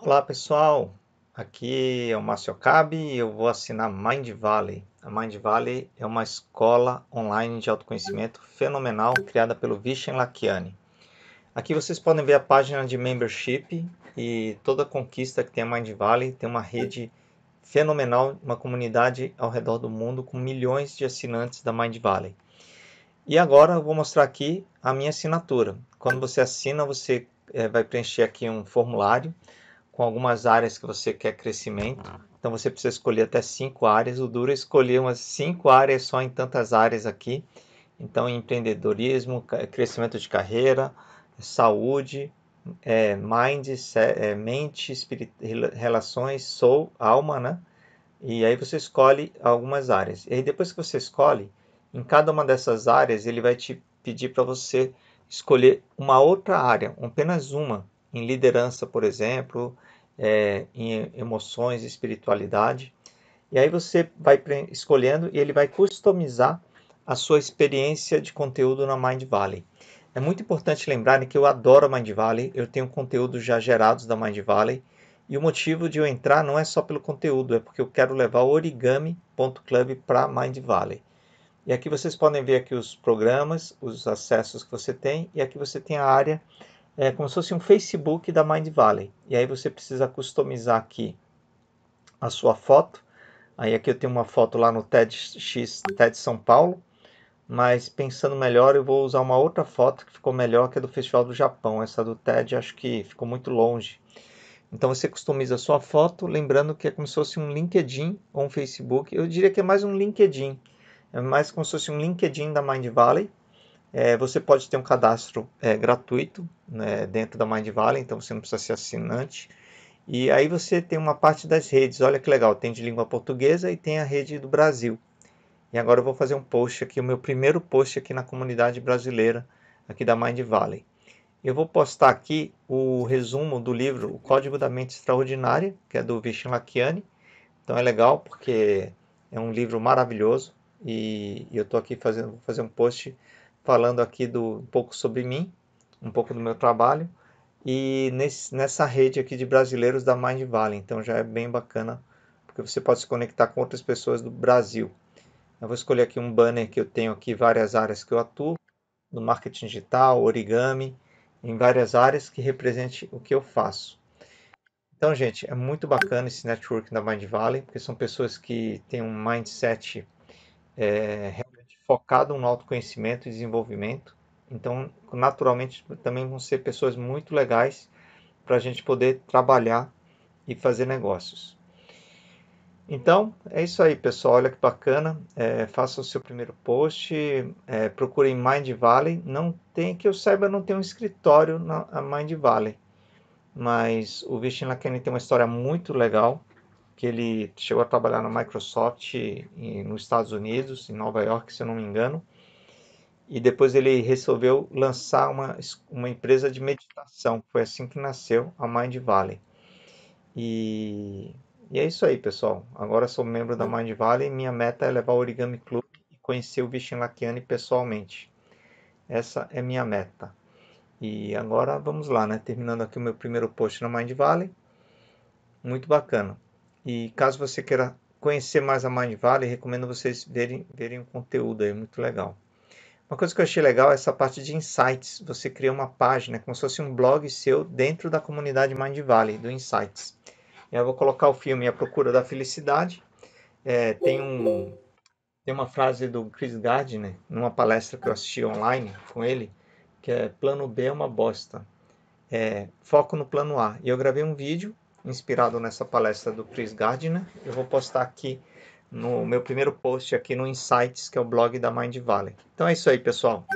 Olá pessoal, aqui é o Márcio Cabe e eu vou assinar Mind Valley. A Mind Valley é uma escola online de autoconhecimento fenomenal criada pelo Vishen Lakiani. Aqui vocês podem ver a página de membership e toda conquista que tem a Mind Valley. Tem uma rede fenomenal, uma comunidade ao redor do mundo com milhões de assinantes da Mind Valley. E agora eu vou mostrar aqui a minha assinatura. Quando você assina, você é, vai preencher aqui um formulário com algumas áreas que você quer crescimento. Então você precisa escolher até cinco áreas. O duro é escolher umas cinco áreas só em tantas áreas aqui. Então empreendedorismo, crescimento de carreira, saúde, é, mind, é, mente, espirit... relações, soul, alma, né? E aí você escolhe algumas áreas. E aí depois que você escolhe, em cada uma dessas áreas ele vai te pedir para você escolher uma outra área, apenas uma, em liderança, por exemplo, é, em emoções, espiritualidade. E aí você vai escolhendo e ele vai customizar a sua experiência de conteúdo na Mind Valley. É muito importante lembrar né, que eu adoro a Mind Valley, eu tenho conteúdos já gerados da Mind Valley, e o motivo de eu entrar não é só pelo conteúdo, é porque eu quero levar o origami.club para Mind Valley. E aqui vocês podem ver aqui os programas, os acessos que você tem, e aqui você tem a área é como se fosse um Facebook da Mind Valley. E aí você precisa customizar aqui a sua foto. Aí aqui eu tenho uma foto lá no TEDx TED São Paulo, mas pensando melhor eu vou usar uma outra foto que ficou melhor, que é do Festival do Japão. Essa do TED acho que ficou muito longe. Então você customiza a sua foto, lembrando que é como se fosse um LinkedIn ou um Facebook. Eu diria que é mais um LinkedIn. É mais como se fosse um LinkedIn da Mind Valley é, você pode ter um cadastro é, gratuito né, dentro da Mindvalley, então você não precisa ser assinante. E aí você tem uma parte das redes, olha que legal, tem de língua portuguesa e tem a rede do Brasil. E agora eu vou fazer um post aqui, o meu primeiro post aqui na comunidade brasileira, aqui da Mindvalley. Eu vou postar aqui o resumo do livro O Código da Mente Extraordinária, que é do Vishen Lakhiani. Então é legal porque é um livro maravilhoso e eu estou aqui fazendo, vou fazer um post falando aqui do, um pouco sobre mim, um pouco do meu trabalho e nesse, nessa rede aqui de brasileiros da Mind Valley. Então já é bem bacana, porque você pode se conectar com outras pessoas do Brasil. Eu vou escolher aqui um banner que eu tenho aqui, várias áreas que eu atuo, no marketing digital, origami, em várias áreas que represente o que eu faço. Então, gente, é muito bacana esse network da Mind Valley, porque são pessoas que têm um mindset é, focado no autoconhecimento e desenvolvimento. Então, naturalmente, também vão ser pessoas muito legais para a gente poder trabalhar e fazer negócios. Então, é isso aí, pessoal. Olha que bacana. É, faça o seu primeiro post. É, procurem Mind Valley. Não tem, que eu saiba, não tem um escritório na Mind Valley. Mas o Vishen Lakene tem uma história muito legal que ele chegou a trabalhar na Microsoft em, nos Estados Unidos, em Nova York, se eu não me engano. E depois ele resolveu lançar uma, uma empresa de meditação. Foi assim que nasceu a Mind Valley. E, e é isso aí, pessoal. Agora sou membro da Mind Valley. Minha meta é levar o Origami Club e conhecer o Vishen Lakiani pessoalmente. Essa é minha meta. E agora vamos lá, né? Terminando aqui o meu primeiro post na Mind Valley. Muito bacana. E caso você queira conhecer mais a Mind Valley, recomendo vocês verem, verem o conteúdo aí, muito legal. Uma coisa que eu achei legal é essa parte de insights. Você cria uma página, como se fosse um blog seu dentro da comunidade Mind Valley, do Insights. Eu vou colocar o filme A Procura da Felicidade. É, tem, um, tem uma frase do Chris Gardner, numa palestra que eu assisti online com ele, que é plano B é uma bosta. É, foco no plano A. E eu gravei um vídeo inspirado nessa palestra do Chris Gardner. Eu vou postar aqui no meu primeiro post aqui no Insights, que é o blog da Mind Valley. Então é isso aí, pessoal.